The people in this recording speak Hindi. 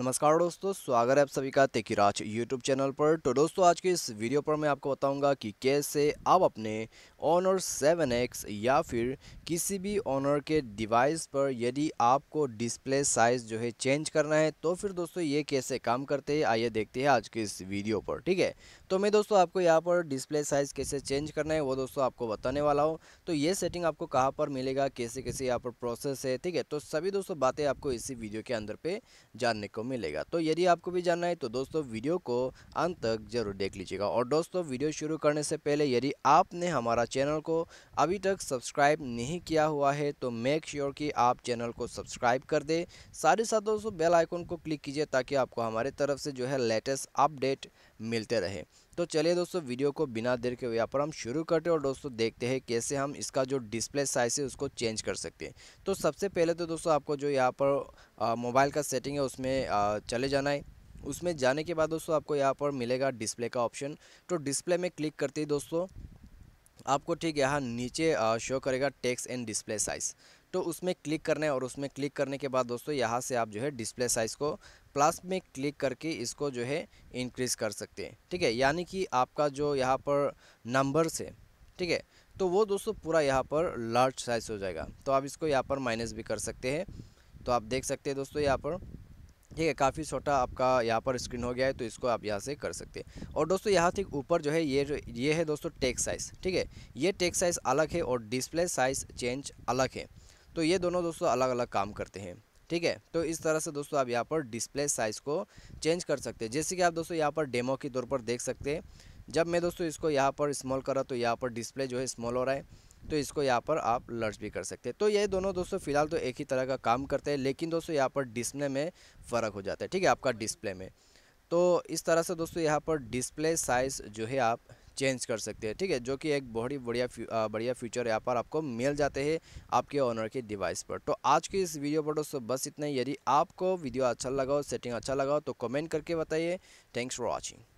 नमस्कार दोस्तों स्वागत है आप सभी का तेकीराज यूट्यूब चैनल पर तो दोस्तों आज के इस वीडियो पर मैं आपको बताऊंगा कि कैसे आप अपने ऑनर 7X या फिर किसी भी ऑनर के डिवाइस पर यदि आपको डिस्प्ले साइज़ जो है चेंज करना है तो फिर दोस्तों ये कैसे काम करते हैं आइए देखते हैं आज के इस वीडियो पर ठीक है तो मैं दोस्तों आपको यहाँ पर डिस्प्ले साइज़ कैसे चेंज करना है वो दोस्तों आपको बताने वाला हूँ तो ये सेटिंग आपको कहाँ पर मिलेगा कैसे कैसे यहाँ पर प्रोसेस है ठीक है तो सभी दोस्तों बातें आपको इसी वीडियो के अंदर पर जानने को मिलेगा तो यदि आपको भी जानना है तो दोस्तों वीडियो को अंत तक जरूर देख लीजिएगा और दोस्तों वीडियो शुरू करने से पहले यदि आपने हमारा चैनल को अभी तक सब्सक्राइब नहीं किया हुआ है तो मेक श्योर कि आप चैनल को सब्सक्राइब कर दें साथ ही साथ दोस्तों बेल आइकन को क्लिक कीजिए ताकि आपको हमारे तरफ से जो है लेटेस्ट अपडेट मिलते रहे तो चलिए दोस्तों वीडियो को बिना देर के यहाँ पर हम शुरू करते हैं और दोस्तों देखते हैं कैसे हम इसका जो डिस्प्ले साइज है उसको चेंज कर सकते हैं तो सबसे पहले तो दोस्तों आपको जो यहाँ पर मोबाइल का सेटिंग है उसमें आ, चले जाना है उसमें जाने के बाद दोस्तों आपको यहाँ पर मिलेगा डिस्प्ले का ऑप्शन तो डिस्प्ले में क्लिक करते ही दोस्तों आपको ठीक यहाँ नीचे शो करेगा टेक्स एंड डिस्प्ले साइज़ तो उसमें क्लिक करने और उसमें क्लिक करने के बाद दोस्तों यहाँ से आप जो है डिस्प्ले साइज़ को प्लस में क्लिक करके इसको जो है इंक्रीज़ कर सकते हैं ठीक है यानी कि आपका जो यहाँ पर नंबर्स है ठीक है तो वो दोस्तों पूरा यहाँ पर लार्ज साइज़ हो जाएगा तो आप इसको यहाँ पर माइनस भी कर सकते हैं तो आप देख सकते हैं दोस्तों यहाँ पर ठीक है काफ़ी छोटा आपका यहाँ पर स्क्रीन हो गया है तो इसको आप यहाँ से कर सकते हैं और दोस्तों यहाँ ठीक ऊपर जो है ये जो ये है दोस्तों टेक्स साइज़ ठीक है ये टेक्स साइज़ अलग है और डिस्प्ले साइज़ चेंज अलग है तो ये दोनों दोस्तों अलग अलग काम करते हैं ठीक है तो इस तरह से दोस्तों आप यहाँ पर डिस्प्ले साइज़ को चेंज कर सकते हैं जैसे कि आप दोस्तों यहाँ पर डेमो के तौर पर देख सकते हैं जब मैं दोस्तों इसको यहाँ पर स्मॉल करा तो यहाँ पर डिस्प्ले जो है स्मॉल हो रहा है तो इसको यहाँ पर आप लर्ज भी कर सकते हैं तो ये दोनों दोस्तों फिलहाल तो एक ही तरह का काम करते हैं लेकिन दोस्तों यहाँ पर डिस्प्ले में फ़र्क हो जाता है ठीक है आपका डिस्प्ले में तो इस तरह से दोस्तों यहाँ पर डिस्प्ले साइज़ जो है आप चेंज कर सकते हैं ठीक है जो कि एक बहुत ही बढ़िया बढ़िया फीचर यहाँ पर आपको मिल जाते हैं आपके ऑनर के डिवाइस पर तो आज की इस वीडियो पर दोस्तों बस इतना ही यदि आपको वीडियो अच्छा लगा हो सेटिंग अच्छा लगा हो तो कमेंट करके बताइए थैंक्स फॉर वॉचिंग